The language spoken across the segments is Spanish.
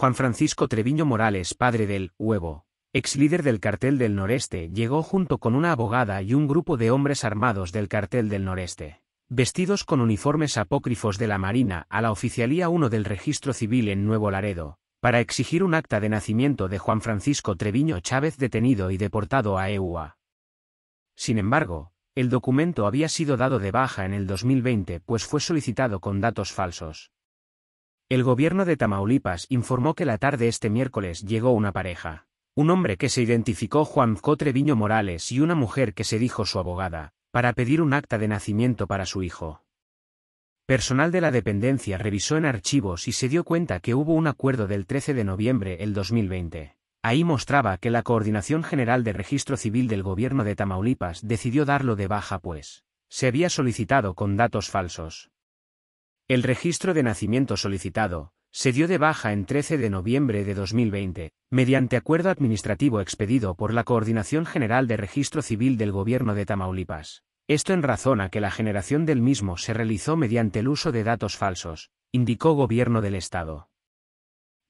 Juan Francisco Treviño Morales, padre del Huevo, ex líder del cartel del noreste, llegó junto con una abogada y un grupo de hombres armados del cartel del noreste, vestidos con uniformes apócrifos de la Marina a la Oficialía 1 del Registro Civil en Nuevo Laredo, para exigir un acta de nacimiento de Juan Francisco Treviño Chávez detenido y deportado a EUA. Sin embargo, el documento había sido dado de baja en el 2020 pues fue solicitado con datos falsos. El gobierno de Tamaulipas informó que la tarde este miércoles llegó una pareja. Un hombre que se identificó Juan Cotreviño Morales y una mujer que se dijo su abogada, para pedir un acta de nacimiento para su hijo. Personal de la dependencia revisó en archivos y se dio cuenta que hubo un acuerdo del 13 de noviembre del 2020. Ahí mostraba que la Coordinación General de Registro Civil del Gobierno de Tamaulipas decidió darlo de baja pues se había solicitado con datos falsos. El registro de nacimiento solicitado se dio de baja en 13 de noviembre de 2020, mediante acuerdo administrativo expedido por la Coordinación General de Registro Civil del Gobierno de Tamaulipas. Esto en razón a que la generación del mismo se realizó mediante el uso de datos falsos, indicó Gobierno del Estado.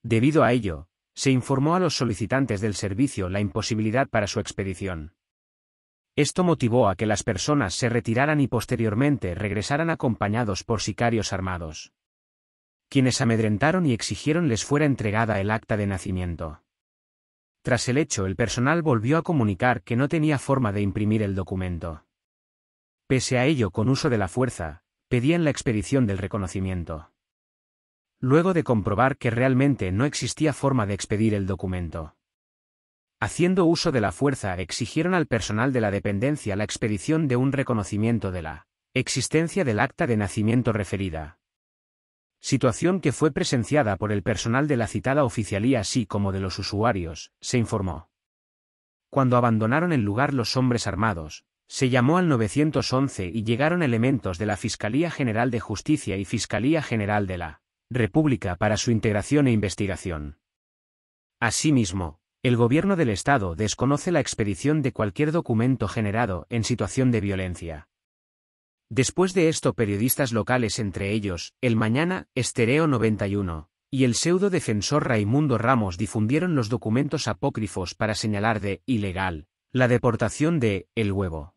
Debido a ello, se informó a los solicitantes del servicio la imposibilidad para su expedición. Esto motivó a que las personas se retiraran y posteriormente regresaran acompañados por sicarios armados, quienes amedrentaron y exigieron les fuera entregada el acta de nacimiento. Tras el hecho, el personal volvió a comunicar que no tenía forma de imprimir el documento. Pese a ello, con uso de la fuerza, pedían la expedición del reconocimiento. Luego de comprobar que realmente no existía forma de expedir el documento, haciendo uso de la fuerza, exigieron al personal de la dependencia la expedición de un reconocimiento de la existencia del acta de nacimiento referida. Situación que fue presenciada por el personal de la citada oficialía así como de los usuarios, se informó. Cuando abandonaron el lugar los hombres armados, se llamó al 911 y llegaron elementos de la Fiscalía General de Justicia y Fiscalía General de la República para su integración e investigación. Asimismo, el gobierno del Estado desconoce la expedición de cualquier documento generado en situación de violencia. Después de esto periodistas locales entre ellos, El Mañana, Estereo 91, y el pseudo defensor Raimundo Ramos difundieron los documentos apócrifos para señalar de ilegal la deportación de El Huevo.